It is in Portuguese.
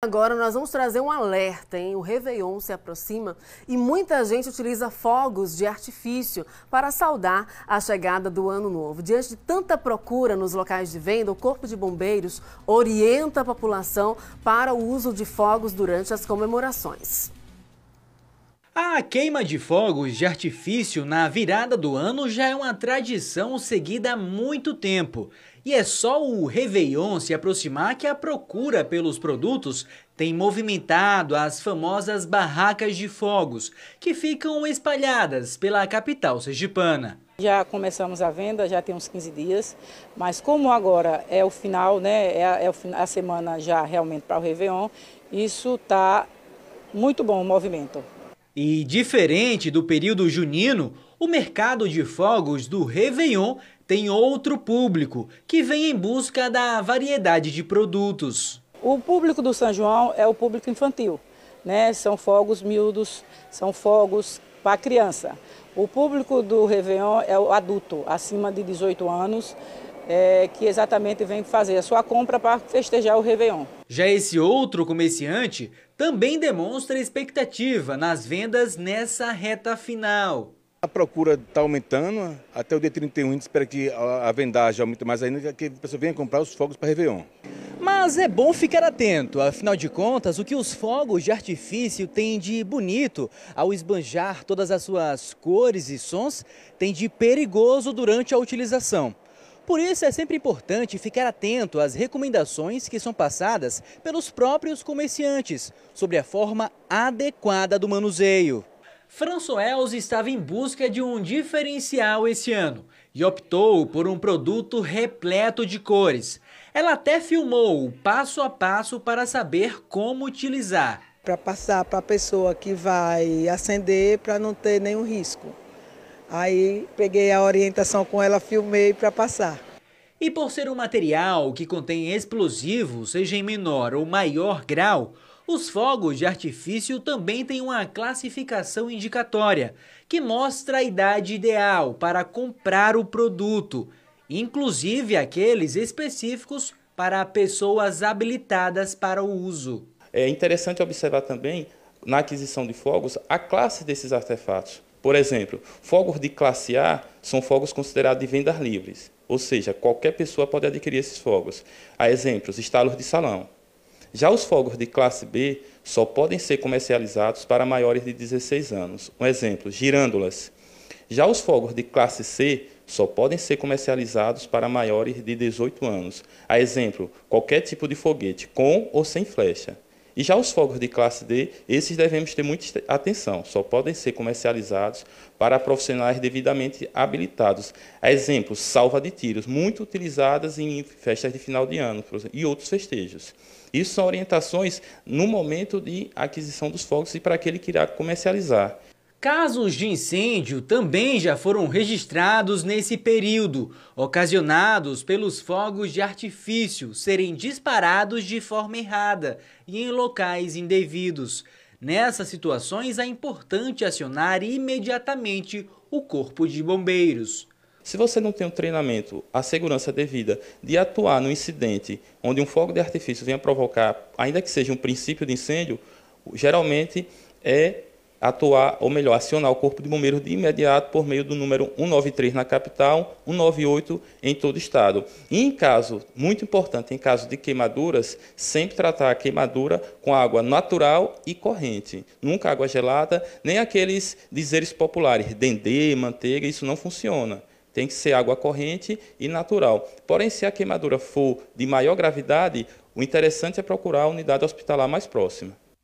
Agora nós vamos trazer um alerta, hein? O Réveillon se aproxima e muita gente utiliza fogos de artifício para saudar a chegada do ano novo. Diante de tanta procura nos locais de venda, o Corpo de Bombeiros orienta a população para o uso de fogos durante as comemorações. A queima de fogos de artifício na virada do ano já é uma tradição seguida há muito tempo e é só o Réveillon se aproximar que a procura pelos produtos tem movimentado as famosas barracas de fogos, que ficam espalhadas pela capital sergipana. Já começamos a venda, já tem uns 15 dias, mas como agora é o final, né, é, a, é a semana já realmente para o Réveillon, isso está muito bom o movimento. E diferente do período junino, o mercado de fogos do Réveillon tem outro público que vem em busca da variedade de produtos. O público do São João é o público infantil, né? São fogos miúdos, são fogos para criança. O público do Réveillon é o adulto, acima de 18 anos, é, que exatamente vem fazer a sua compra para festejar o Réveillon. Já esse outro comerciante também demonstra expectativa nas vendas nessa reta final. A procura está aumentando, até o dia 31 a gente espera que a vendagem aumente mais ainda, que a pessoa venha comprar os fogos para Réveillon. Mas é bom ficar atento, afinal de contas, o que os fogos de artifício têm de bonito ao esbanjar todas as suas cores e sons, tem de perigoso durante a utilização. Por isso é sempre importante ficar atento às recomendações que são passadas pelos próprios comerciantes sobre a forma adequada do manuseio. François Els estava em busca de um diferencial esse ano e optou por um produto repleto de cores. Ela até filmou o passo a passo para saber como utilizar. Para passar para a pessoa que vai acender para não ter nenhum risco. Aí peguei a orientação com ela, filmei para passar. E por ser um material que contém explosivos, seja em menor ou maior grau, os fogos de artifício também têm uma classificação indicatória, que mostra a idade ideal para comprar o produto, inclusive aqueles específicos para pessoas habilitadas para o uso. É interessante observar também, na aquisição de fogos, a classe desses artefatos. Por exemplo, fogos de classe A são fogos considerados de vendas livres, ou seja, qualquer pessoa pode adquirir esses fogos. Há exemplos, estalos de salão. Já os fogos de classe B só podem ser comercializados para maiores de 16 anos. Um exemplo, girândolas. Já os fogos de classe C só podem ser comercializados para maiores de 18 anos. A exemplo, qualquer tipo de foguete, com ou sem flecha. E já os fogos de classe D, esses devemos ter muita atenção, só podem ser comercializados para profissionais devidamente habilitados. Exemplo, salva de tiros, muito utilizadas em festas de final de ano exemplo, e outros festejos. Isso são orientações no momento de aquisição dos fogos e para aquele que irá comercializar. Casos de incêndio também já foram registrados nesse período, ocasionados pelos fogos de artifício serem disparados de forma errada e em locais indevidos. Nessas situações é importante acionar imediatamente o Corpo de Bombeiros. Se você não tem um treinamento, a segurança devida de atuar no incidente onde um fogo de artifício venha provocar, ainda que seja um princípio de incêndio, geralmente é atuar, ou melhor, acionar o Corpo de Bombeiros de imediato por meio do número 193 na capital, 198 em todo o estado. E em caso, muito importante, em caso de queimaduras, sempre tratar a queimadura com água natural e corrente, nunca água gelada, nem aqueles dizeres populares, dendê, manteiga, isso não funciona. Tem que ser água corrente e natural. Porém, se a queimadura for de maior gravidade, o interessante é procurar a unidade hospitalar mais próxima.